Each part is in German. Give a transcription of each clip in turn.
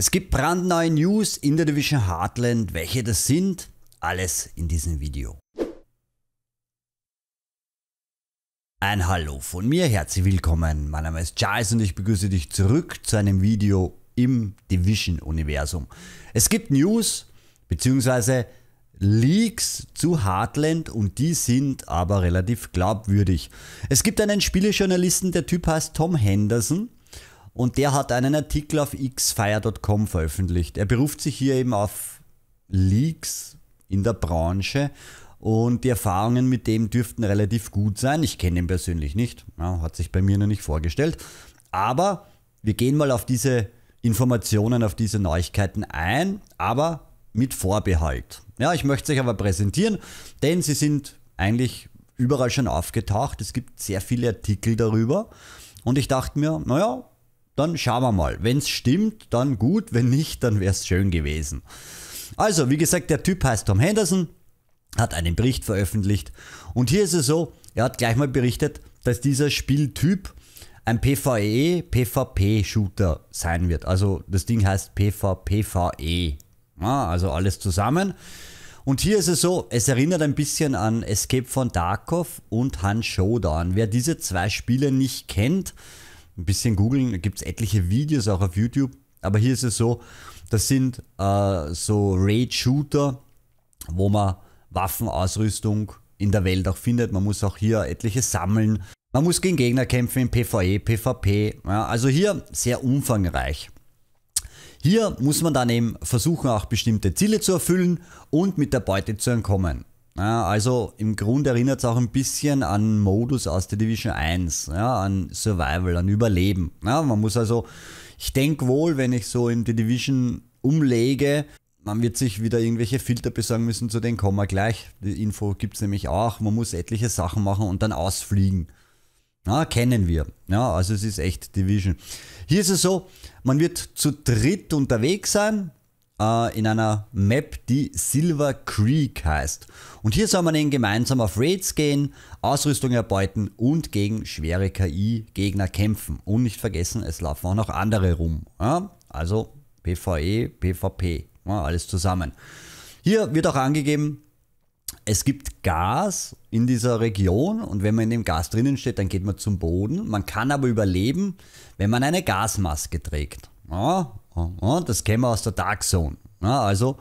Es gibt brandneue News in der Division Heartland. Welche das sind, alles in diesem Video. Ein Hallo von mir, herzlich willkommen. Mein Name ist Charles und ich begrüße dich zurück zu einem Video im Division-Universum. Es gibt News bzw. Leaks zu Heartland und die sind aber relativ glaubwürdig. Es gibt einen Spielejournalisten, der Typ heißt Tom Henderson und der hat einen Artikel auf xfire.com veröffentlicht. Er beruft sich hier eben auf Leaks in der Branche und die Erfahrungen mit dem dürften relativ gut sein. Ich kenne ihn persönlich nicht, ja, hat sich bei mir noch nicht vorgestellt. Aber wir gehen mal auf diese Informationen, auf diese Neuigkeiten ein, aber mit Vorbehalt. Ja, ich möchte es euch aber präsentieren, denn sie sind eigentlich überall schon aufgetaucht. Es gibt sehr viele Artikel darüber. Und ich dachte mir, naja, dann schauen wir mal. Wenn es stimmt, dann gut. Wenn nicht, dann wäre es schön gewesen. Also, wie gesagt, der Typ heißt Tom Henderson, hat einen Bericht veröffentlicht. Und hier ist es so, er hat gleich mal berichtet, dass dieser Spieltyp ein PvE, PvP-Shooter sein wird. Also das Ding heißt PvPVE. Ja, also alles zusammen. Und hier ist es so, es erinnert ein bisschen an Escape von Darkov und Han Showdown. Wer diese zwei Spiele nicht kennt, ein bisschen googeln, da gibt es etliche Videos auch auf YouTube. Aber hier ist es so, das sind äh, so Raid-Shooter, wo man Waffenausrüstung in der Welt auch findet. Man muss auch hier etliche sammeln. Man muss gegen Gegner kämpfen in PvE, PvP. Ja, also hier sehr umfangreich. Hier muss man dann eben versuchen, auch bestimmte Ziele zu erfüllen und mit der Beute zu entkommen. Ja, also im Grunde erinnert es auch ein bisschen an Modus aus der Division 1, ja, an Survival, an Überleben. Ja, man muss also, ich denke wohl, wenn ich so in die Division umlege, man wird sich wieder irgendwelche Filter besorgen müssen, zu denen kommen wir gleich. Die Info gibt es nämlich auch, man muss etliche Sachen machen und dann ausfliegen. Ja, kennen wir. Ja, also es ist echt Division. Hier ist es so, man wird zu dritt unterwegs sein, äh, in einer Map, die Silver Creek heißt. Und hier soll man eben gemeinsam auf Raids gehen, Ausrüstung erbeuten und gegen schwere KI-Gegner kämpfen. Und nicht vergessen, es laufen auch noch andere rum. Ja? Also PvE, PvP, ja, alles zusammen. Hier wird auch angegeben, es gibt Gas in dieser Region und wenn man in dem Gas drinnen steht, dann geht man zum Boden. Man kann aber überleben, wenn man eine Gasmaske trägt. Ja, und Das kennen wir aus der Dark Zone. Also,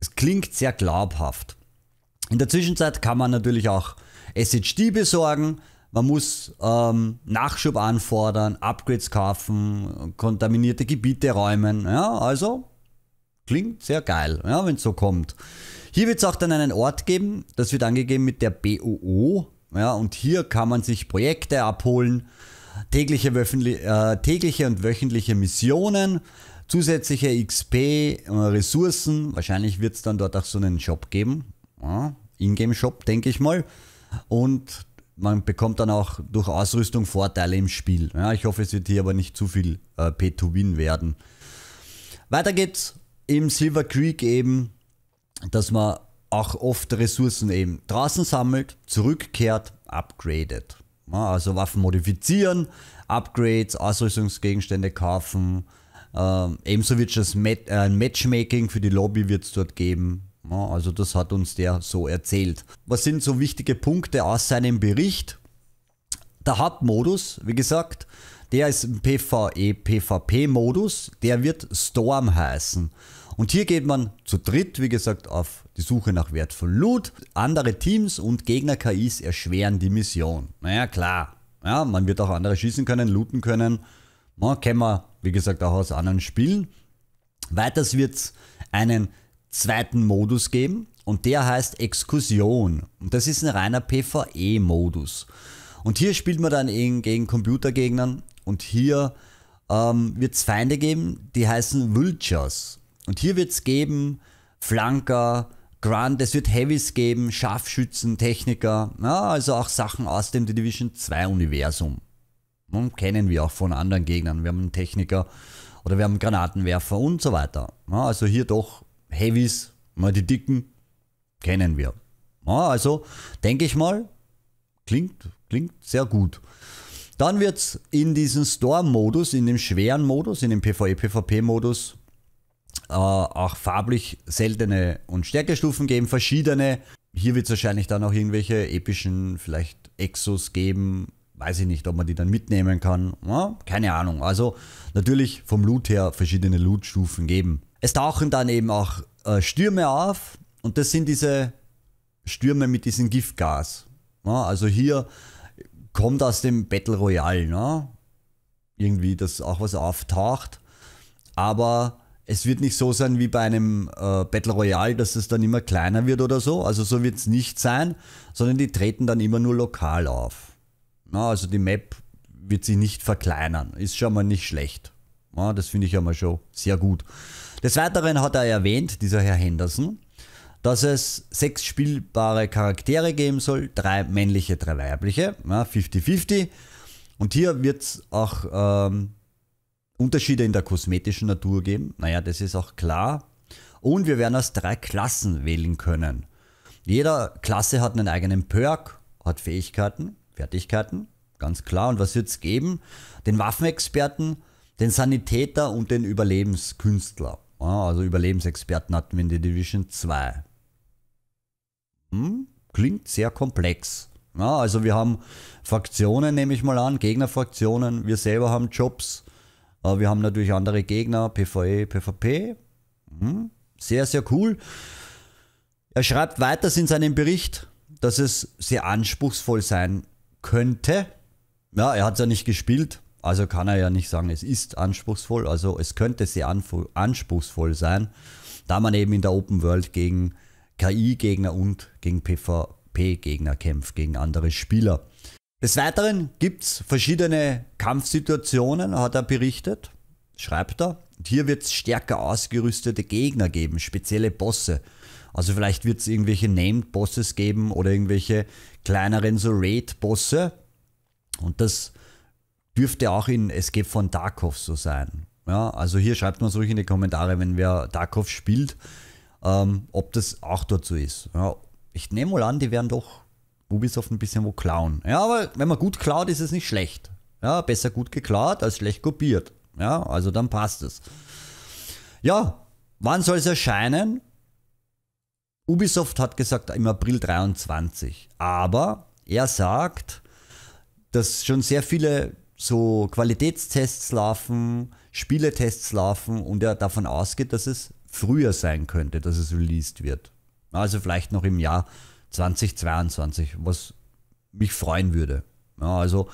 es klingt sehr glaubhaft. In der Zwischenzeit kann man natürlich auch SHD besorgen. Man muss ähm, Nachschub anfordern, Upgrades kaufen, kontaminierte Gebiete räumen. Ja, also klingt sehr geil, ja, wenn es so kommt. Hier wird es auch dann einen Ort geben, das wird angegeben mit der BOO. Ja, und hier kann man sich Projekte abholen tägliche, äh, tägliche und wöchentliche Missionen, zusätzliche XP, äh, Ressourcen. Wahrscheinlich wird es dann dort auch so einen Shop geben. Ja, Ingame-Shop, denke ich mal. Und man bekommt dann auch durch Ausrüstung Vorteile im Spiel. Ja, ich hoffe, es wird hier aber nicht zu viel äh, Pay-to-Win werden. Weiter geht's im Silver Creek eben, dass man auch oft Ressourcen eben draußen sammelt, zurückkehrt, upgradet. Ne? Also Waffen modifizieren, Upgrades, Ausrüstungsgegenstände kaufen. Ähm, ebenso wird es Mat äh, Matchmaking für die Lobby wird dort geben. Ja, ne? also das hat uns der so erzählt. Was sind so wichtige Punkte aus seinem Bericht? Der Hauptmodus, wie gesagt, der ist ein PvE-PvP-Modus, der wird Storm heißen. Und hier geht man zu dritt, wie gesagt, auf die Suche nach wertvollem Loot. Andere Teams und Gegner-KIs erschweren die Mission. Naja, klar. Ja, man wird auch andere schießen können, looten können. Man kennen wir, wie gesagt, auch aus anderen Spielen. Weiters wird es einen zweiten Modus geben und der heißt Exkursion. Und das ist ein reiner PvE-Modus. Und hier spielt man dann gegen Computergegnern und hier ähm, wird es Feinde geben, die heißen Vultures. Und hier wird es geben, Flanker, Grunt, es wird Heavies geben, Scharfschützen, Techniker, ja, also auch Sachen aus dem The Division 2 Universum. Und kennen wir auch von anderen Gegnern. Wir haben einen Techniker oder wir haben einen Granatenwerfer und so weiter. Ja, also hier doch Heavies, mal die dicken, kennen wir. Ja, also denke ich mal, klingt, klingt sehr gut. Dann wird es in diesem Storm-Modus, in dem schweren Modus, in dem PvE-PvP-Modus äh, auch farblich seltene und Stärkestufen geben, verschiedene. Hier wird es wahrscheinlich dann auch irgendwelche epischen, vielleicht Exos geben. Weiß ich nicht, ob man die dann mitnehmen kann. Ja, keine Ahnung. Also natürlich vom Loot her verschiedene Lootstufen geben. Es tauchen dann eben auch äh, Stürme auf und das sind diese Stürme mit diesem Giftgas. Ja, also hier kommt aus dem Battle Royale, ne? irgendwie, dass auch was auftaucht. Aber es wird nicht so sein wie bei einem äh, Battle Royale, dass es dann immer kleiner wird oder so. Also so wird es nicht sein, sondern die treten dann immer nur lokal auf. Na, also die Map wird sich nicht verkleinern. Ist schon mal nicht schlecht. Na, das finde ich ja mal schon sehr gut. Des Weiteren hat er erwähnt, dieser Herr Henderson, dass es sechs spielbare Charaktere geben soll. Drei männliche, drei weibliche. 50-50. Und hier wird es auch... Ähm, Unterschiede in der kosmetischen Natur geben. Naja, das ist auch klar. Und wir werden aus drei Klassen wählen können. Jeder Klasse hat einen eigenen Perk, hat Fähigkeiten, Fertigkeiten, ganz klar. Und was wird es geben? Den Waffenexperten, den Sanitäter und den Überlebenskünstler. Also Überlebensexperten hatten wir in der Division 2. Hm? Klingt sehr komplex. Ja, also wir haben Fraktionen, nehme ich mal an, Gegnerfraktionen, wir selber haben Jobs, aber wir haben natürlich andere Gegner, PvE, PvP. Mhm. Sehr, sehr cool. Er schreibt weiters in seinem Bericht, dass es sehr anspruchsvoll sein könnte. Ja, er hat es ja nicht gespielt, also kann er ja nicht sagen, es ist anspruchsvoll. Also es könnte sehr anspruchsvoll sein, da man eben in der Open World gegen KI-Gegner und gegen PvP-Gegner kämpft, gegen andere Spieler. Des Weiteren gibt es verschiedene Kampfsituationen, hat er berichtet, schreibt er. Und hier wird es stärker ausgerüstete Gegner geben, spezielle Bosse. Also vielleicht wird es irgendwelche Named Bosses geben oder irgendwelche kleineren so Raid Bosse. Und das dürfte auch in Escape von Darkov so sein. Ja, also hier schreibt man es ruhig in die Kommentare, wenn wer Darkov spielt, ähm, ob das auch dort so ist. Ja, ich nehme mal an, die werden doch Ubisoft ein bisschen wo klauen. Ja, aber wenn man gut klaut, ist es nicht schlecht. Ja, besser gut geklaut als schlecht kopiert. Ja, also dann passt es. Ja, wann soll es erscheinen? Ubisoft hat gesagt im April 23. Aber er sagt, dass schon sehr viele so Qualitätstests laufen, Spieletests laufen und er davon ausgeht, dass es früher sein könnte, dass es released wird. Also vielleicht noch im Jahr 2022, was mich freuen würde. Ja, also,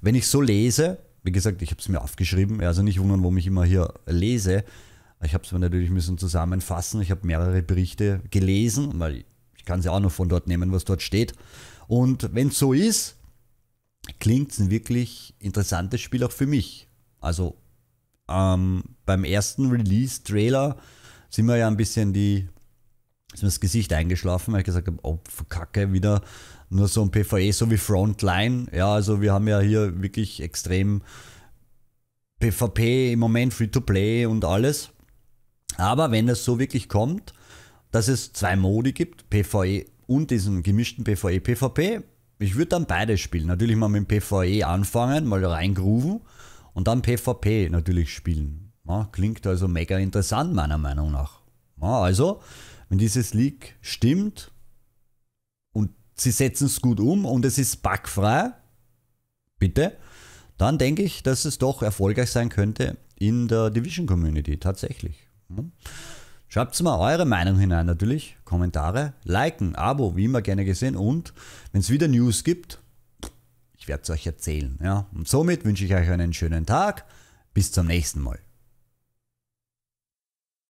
wenn ich so lese, wie gesagt, ich habe es mir aufgeschrieben, also nicht wundern, warum ich immer hier lese. Ich habe es mir natürlich müssen zusammenfassen. Ich habe mehrere Berichte gelesen, weil ich kann sie ja auch noch von dort nehmen, was dort steht. Und wenn es so ist, klingt es ein wirklich interessantes Spiel auch für mich. Also ähm, beim ersten Release-Trailer sind mir ja ein bisschen die ist mir das Gesicht eingeschlafen, weil ich gesagt habe, oh, Kacke, wieder nur so ein PvE, so wie Frontline. Ja, also wir haben ja hier wirklich extrem PvP im Moment, Free-to-Play und alles. Aber wenn es so wirklich kommt, dass es zwei Modi gibt, PvE und diesen gemischten PvE-PvP, e, ich würde dann beides spielen. Natürlich mal mit dem PvE anfangen, mal reingrooven und dann PvP natürlich spielen. Ja, klingt also mega interessant meiner Meinung nach. Ja, also, wenn dieses Leak stimmt und sie setzen es gut um und es ist bugfrei, bitte, dann denke ich, dass es doch erfolgreich sein könnte in der Division Community, tatsächlich. Hm. Schreibt mal eure Meinung hinein natürlich, Kommentare, liken, Abo, wie immer gerne gesehen und wenn es wieder News gibt, ich werde es euch erzählen. Ja. Und somit wünsche ich euch einen schönen Tag, bis zum nächsten Mal.